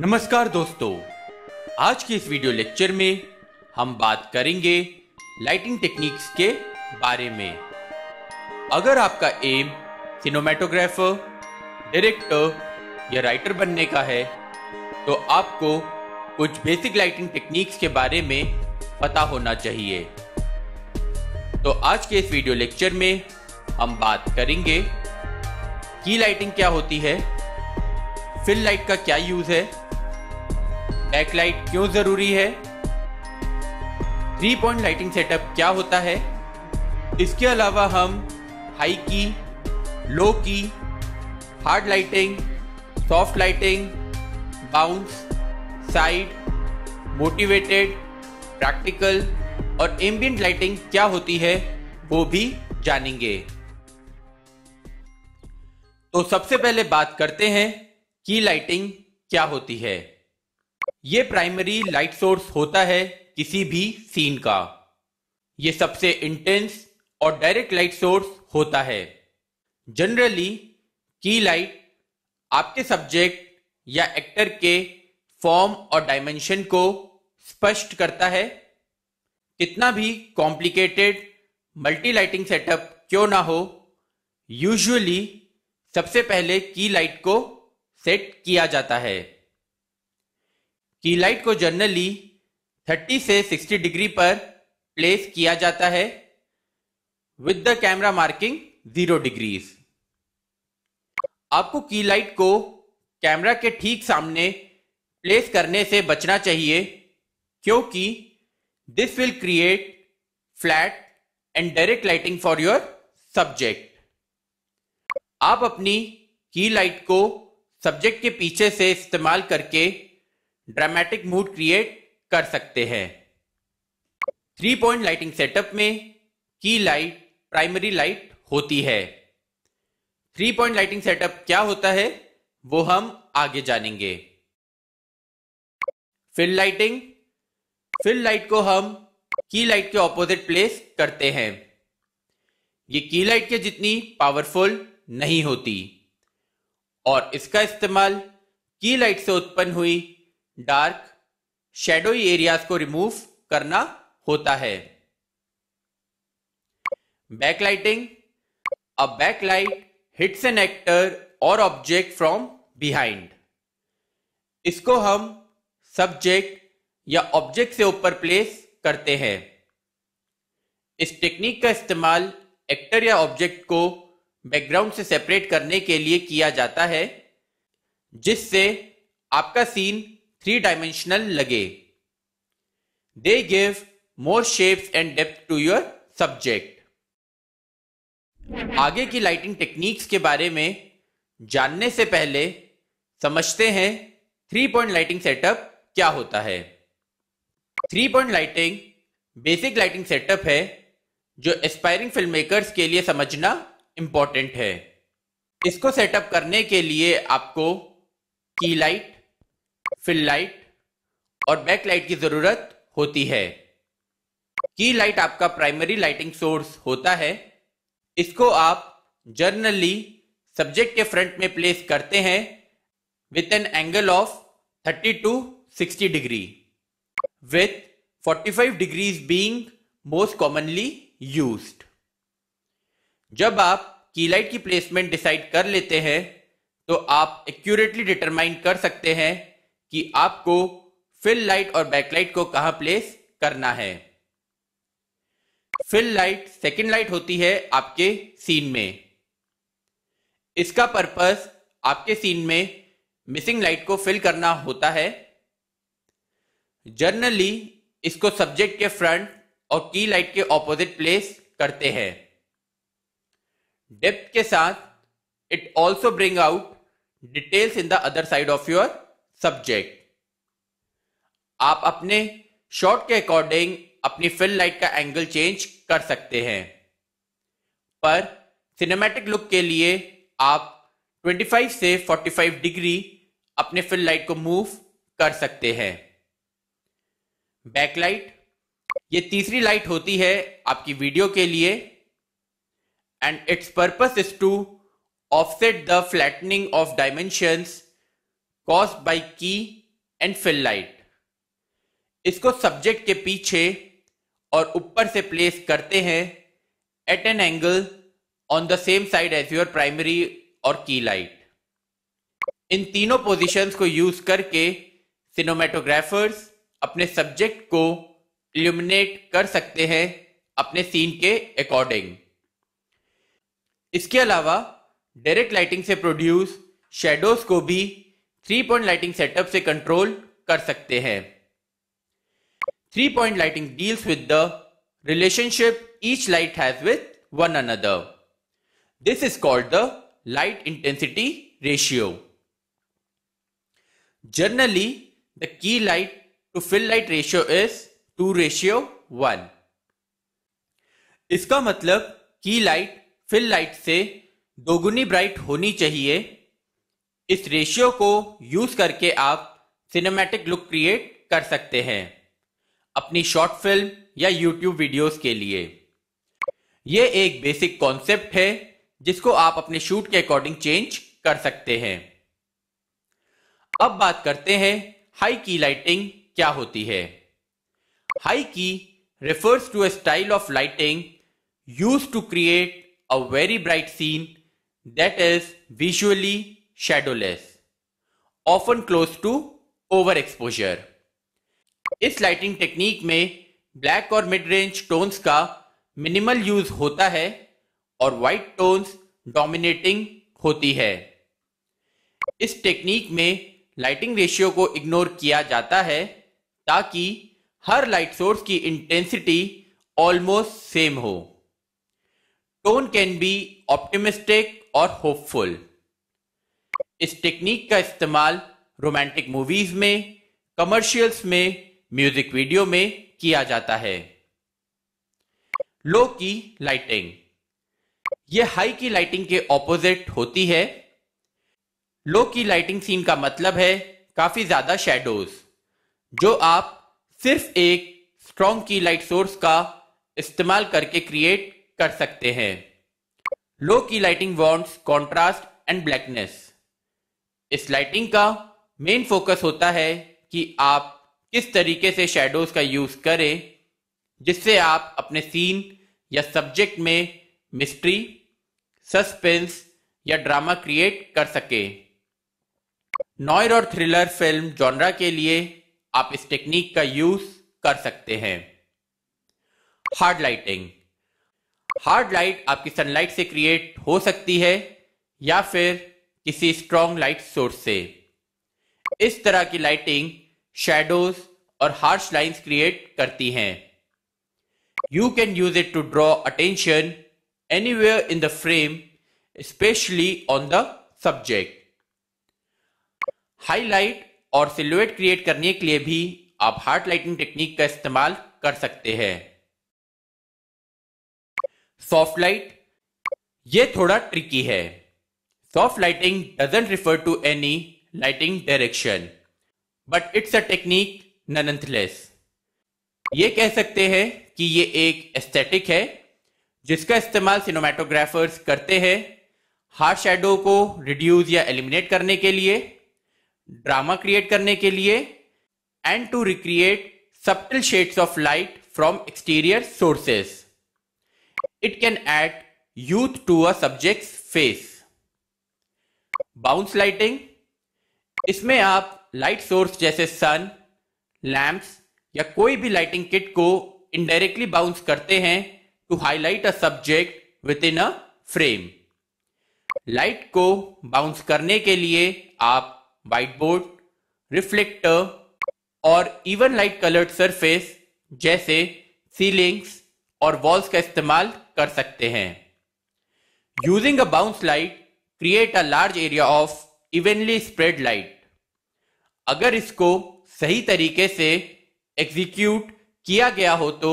नमस्कार दोस्तों आज के इस वीडियो लेक्चर में हम बात करेंगे लाइटिंग टेक्निक्स के बारे में अगर आपका एम सिनेमाटोग्राफर डायरेक्टर या राइटर बनने का है तो आपको कुछ बेसिक लाइटिंग टेक्निक्स के बारे में पता होना चाहिए तो आज के इस वीडियो लेक्चर में हम बात करेंगे की लाइटिंग क्या होती है फिल लाइट का क्या यूज है लाइट क्यों जरूरी है थ्री पॉइंट लाइटिंग सेटअप क्या होता है इसके अलावा हम high key low key hard lighting soft lighting bounce side motivated practical और एम्बियंट लाइटिंग क्या होती है वो भी जानेंगे तो सबसे पहले बात करते हैं की लाइटिंग क्या होती है ये प्राइमरी लाइट सोर्स होता है किसी भी सीन का ये सबसे इंटेंस और डायरेक्ट लाइट सोर्स होता है जनरली की लाइट आपके सब्जेक्ट या एक्टर के फॉर्म और डायमेंशन को स्पष्ट करता है कितना भी कॉम्प्लिकेटेड मल्टी लाइटिंग सेटअप क्यों ना हो यूजुअली सबसे पहले की लाइट को सेट किया जाता है की लाइट को जनरली 30 से 60 डिग्री पर प्लेस किया जाता है with the camera marking zero degrees आपको की लाइट को कैमरा के ठीक सामने प्लेस करने से बचना चाहिए क्योंकि this will create flat and direct lighting for your subject आप अपनी की लाइट को सब्जेक्ट के पीछे से इस्तेमाल करके ड्रामेटिक मूड क्रिएट कर सकते हैं थ्री पॉइंट लाइटिंग सेटअप में की लाइट प्राइमरी लाइट होती है थ्री पॉइंट लाइटिंग सेटअप क्या होता है वो हम आगे जानेंगे फिल लाइटिंग फिल लाइट को हम की लाइट के ऑपोजिट प्लेस करते हैं ये की लाइट के जितनी पावरफुल नहीं होती और इसका इस्तेमाल की लाइट से उत्पन्न हुई डार्क शेडोई एरियाज को रिमूव करना होता है backlighting a backlight hits an actor और ऑब्जेक्ट फ्रॉम बिहाइंड इसको हम सब्जेक्ट या ऑब्जेक्ट से ऊपर प्लेस करते हैं इस टेक्निक का इस्तेमाल एक्टर या ऑब्जेक्ट को बैकग्राउंड से सेपरेट करने के लिए किया जाता है जिससे आपका सीन थ्री डायमेंशनल लगे they give more shapes and depth to your subject आगे की लाइटिंग टेक्निक्स के बारे में जानने से पहले समझते हैं थ्री पॉइंट लाइटिंग सेटअप क्या होता है three point lighting basic lighting setup है जो एस्पायरिंग फिल्म मेकर्स के लिए समझना इंपॉर्टेंट है इसको सेटअप करने के लिए आपको की लाइट फिल लाइट और बैक लाइट की जरूरत होती है की लाइट आपका प्राइमरी लाइटिंग सोर्स होता है इसको आप जर्नली सब्जेक्ट के फ्रंट में प्लेस करते हैं with an angle of 30 to 60 degree with 45 degrees being most commonly used जब आप की लाइट की प्लेसमेंट डिसाइड कर लेते हैं तो आप एक्यूरेटली डिटरमाइन कर सकते हैं कि आपको फिल लाइट और बैकलाइट को कहां प्लेस करना है फिल लाइट सेकेंड लाइट होती है आपके सीन में इसका पर्पस आपके सीन में मिसिंग लाइट को फिल करना होता है जर्नली इसको सब्जेक्ट के फ्रंट और की लाइट के ऑपोजिट प्लेस करते हैं डेप्थ के साथ it also bring out details in the other side of your subject आप अपने शॉट के अकॉर्डिंग अपनी फिल लाइट का एंगल चेंज कर सकते हैं पर सिनेमैटिक लुक के लिए आप 25 से 45 डिग्री अपने फिल लाइट को मूव कर सकते हैं बैकलाइट ये तीसरी लाइट होती है आपकी वीडियो के लिए and its purpose is to offset the flattening of dimensions caused by key and fill light. इसको सब्जेक्ट के पीछे और ऊपर से प्लेस करते हैं at an angle on the same side as your primary और की लाइट इन तीनों पोजीशंस को यूज करके सिनेमेटोग्राफर्स अपने सब्जेक्ट को इल्यूमिनेट कर सकते हैं अपने सीन के अकॉर्डिंग इसके अलावा डायरेक्ट लाइटिंग से प्रोड्यूस शेडोज को भी थ्री पॉइंट लाइटिंग सेटअप से कंट्रोल कर सकते हैं three point lighting deals with the relationship each light has with one another this is called the light intensity ratio generally the key light to fill light ratio is two ratio one इसका मतलब की light fill light से दोगुनी bright होनी चाहिए इस ratio को use करके आप सिनेमैटिक लुक क्रिएट कर सकते हैं अपनी शॉर्ट फिल्म या यूट्यूब वीडियोस के लिए यह एक बेसिक कॉन्सेप्ट है जिसको आप अपने शूट के अकॉर्डिंग चेंज कर सकते हैं अब बात करते हैं हाई की लाइटिंग क्या होती है high key refers to a style of lighting use to create a very bright scene that is visually shadowless, often close to overexposure. इस लाइटिंग टेक्निक में ब्लैक और मिड रेंज टोन्स का minimal use होता है और white tones dominating होती है इस टेक्निक में लाइटिंग रेशियो को इग्नोर किया जाता है ताकि हर लाइट सोर्स की इंटेंसिटी ऑलमोस्ट सेम हो टोन कैन बी ऑप्टिमिस्टिक और होपफुल इस टेक्निक का इस्तेमाल रोमांटिक मूवीज में कमर्शियल्स में म्यूजिक वीडियो में किया जाता है लो की लाइटिंग यह हाई की लाइटिंग के ऑपोजिट होती है लो की लाइटिंग सीन का मतलब है काफी ज्यादा शेडोज जो आप सिर्फ एक स्ट्रॉन्ग की लाइट सोर्स का इस्तेमाल करके क्रिएट कर सकते हैं low key lighting wants contrast and blackness इस लाइटिंग का मेन फोकस होता है कि आप किस तरीके से शेडोज का यूज करें जिससे आप अपने सीन या सब्जेक्ट में मिस्ट्री सस्पेंस या ड्रामा क्रिएट कर सके नॉयर और थ्रिलर फिल्म जॉनरा के लिए आप इस टेक्निक का यूज कर सकते हैं हार्ड लाइटिंग हार्ड लाइट आपकी सनलाइट से क्रिएट हो सकती है या फिर किसी स्ट्रॉन्ग लाइट सोर्स से इस तरह की लाइटिंग शेडोज और हार्श लाइंस क्रिएट करती हैं you can use it to draw attention anywhere in the frame specially on the subject highlight और सिलुएट क्रिएट करने के लिए भी आप हार्ड लाइटिंग टेक्निक का इस्तेमाल कर सकते हैं सॉफ्ट लाइट ये थोड़ा ट्रिकी है soft lighting doesn't refer to any lighting direction but it's a technique nonetheless. ये कह सकते हैं कि ये एक एस्थेटिक है जिसका इस्तेमाल सिनेमाटोग्राफर्स करते हैं हार्ड शेडो को रिड्यूस या एलिमिनेट करने के लिए ड्रामा क्रिएट करने के लिए and to recreate subtle shades of light from exterior sources it can add youth to a subject face bounce lighting इसमें आप लाइट सोर्स जैसे सन लैंप्स या कोई भी लाइटिंग किट को इनडायरेक्टली बाउंस करते हैं to highlight a subject within a frame light को बाउंस करने के लिए आप व्हाइट बोर्ड रिफ्लेक्टर और इवन लाइट कलर्ड सरफेस जैसे सीलिंग्स और वॉल्स का इस्तेमाल कर सकते हैं using a bounce light create a large area of evenly spread light अगर इसको सही तरीके से एग्जीक्यूट किया गया हो तो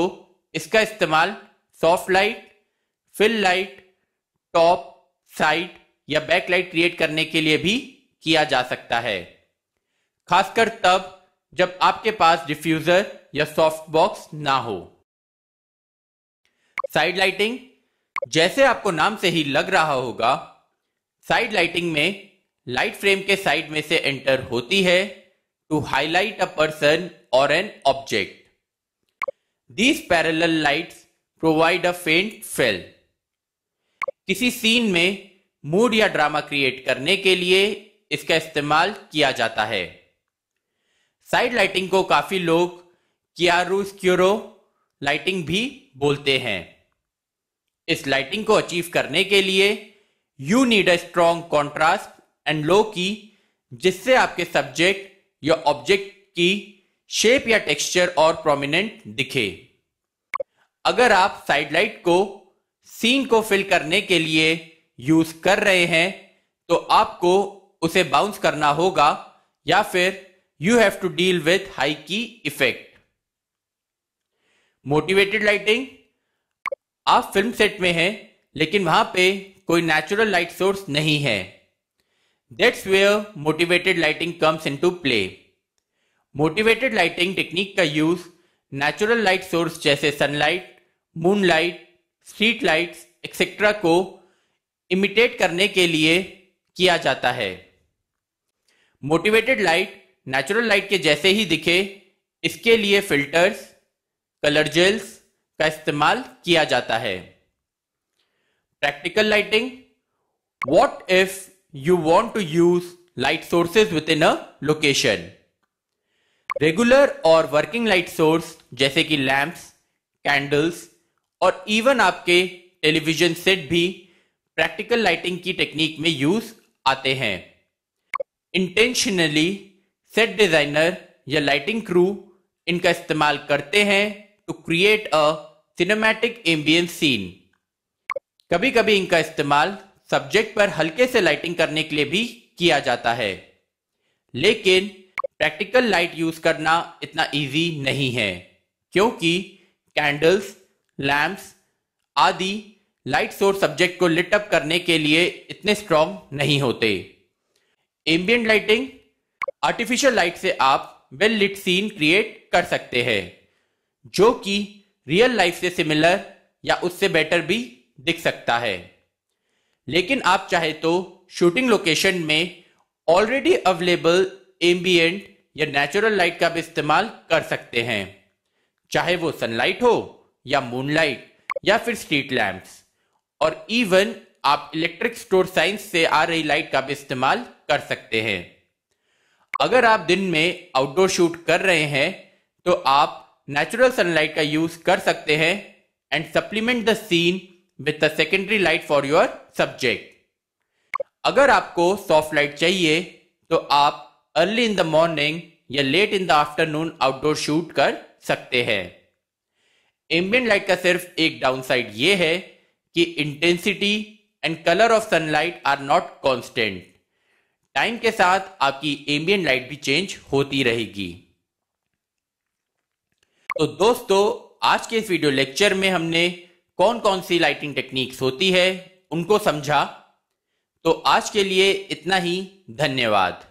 इसका इस्तेमाल soft light fill light top side या बैक लाइट क्रिएट करने के लिए भी किया जा सकता है खासकर तब जब आपके पास डिफ्यूजर या सॉफ्ट बॉक्स ना हो साइड लाइटिंग जैसे आपको नाम से ही लग रहा होगा साइड लाइटिंग में लाइट फ्रेम के साइड में से एंटर होती है टू हाईलाइट अ पर्सन और an object these parallel lights provide a faint fill किसी सीन में मूड या ड्रामा क्रिएट करने के लिए इसका इस्तेमाल किया जाता है साइड लाइटिंग को काफी लोग कियारूस क्यूरो लाइटिंग भी बोलते हैं इस लाइटिंग को अचीव करने के लिए you need a strong contrast and low key जिससे आपके सब्जेक्ट या ऑब्जेक्ट की शेप या टेक्सचर और प्रोमिनेंट दिखे अगर आप साइड लाइट को सीन को फिल करने के लिए यूज कर रहे हैं तो आपको उसे बाउंस करना होगा या फिर you have to deal with high key effect motivated lighting आप फिल्म सेट में हैं लेकिन वहां पे कोई नेचुरल लाइट सोर्स नहीं है that's where motivated lighting comes into play motivated lighting technique का यूज नेचुरल लाइट सोर्स जैसे sunlight moonlight street lights etcetera को इमिटेट करने के लिए किया जाता है मोटिवेटेड लाइट नेचुरल लाइट के जैसे ही दिखे इसके लिए फिल्टर्स कलर जेल्स का इस्तेमाल किया जाता है practical lighting what if you want to use light sources within a location regular और वर्किंग लाइट सोर्स जैसे कि लैंप्स कैंडल्स और इवन आपके टेलीविजन सेट भी प्रैक्टिकल लाइटिंग की टेक्निक में यूज आते हैं इंटेंशनली सेट डिजाइनर या लाइटिंग क्रू इनका इस्तेमाल करते हैं to create a cinematic ambience scene कभी कभी इनका इस्तेमाल सब्जेक्ट पर हल्के से लाइटिंग करने के लिए भी किया जाता है लेकिन प्रैक्टिकल लाइट यूज करना इतना इजी नहीं है क्योंकि कैंडल्स लैंप्स आदि लाइट सोर्स सब्जेक्ट को लिट अप करने के लिए इतने स्ट्रॉन्ग नहीं होते एम्बियंट लाइटिंग आर्टिफिशियल लाइट से आप वेल लिट सीन क्रिएट कर सकते हैं जो कि रियल लाइफ से सिमिलर या उससे बेटर भी दिख सकता है लेकिन आप चाहे तो शूटिंग लोकेशन में ऑलरेडी अवेलेबल एम्बियंट या नेचुरल लाइट का भी इस्तेमाल कर सकते हैं चाहे वो सनलाइट हो या मूनलाइट या फिर स्ट्रीट लैम्प्स और इवन आप इलेक्ट्रिक स्टोर साइंस से आ रही लाइट का भी इस्तेमाल कर सकते हैं अगर आप दिन में आउटडोर शूट कर रहे हैं तो आप नेचुरल सनलाइट का यूज कर सकते हैं and supplement the scene with the secondary light for your subject अगर आपको सॉफ्ट लाइट चाहिए तो आप अर्ली इन द मॉर्निंग या late in the afternoon outdoor shoot कर सकते हैं एम्बियंट लाइट का सिर्फ एक डाउनसाइड ये है कि intensity and colour of sunlight are not constant time के साथ आपकी एम्बियंट लाइट भी चेंज होती रहेगी तो दोस्तों आज के इस वीडियो लेक्चर में हमने कौन कौन सी लाइटिंग टेक्निक्स होती है उनको समझा तो आज के लिए इतना ही धन्यवाद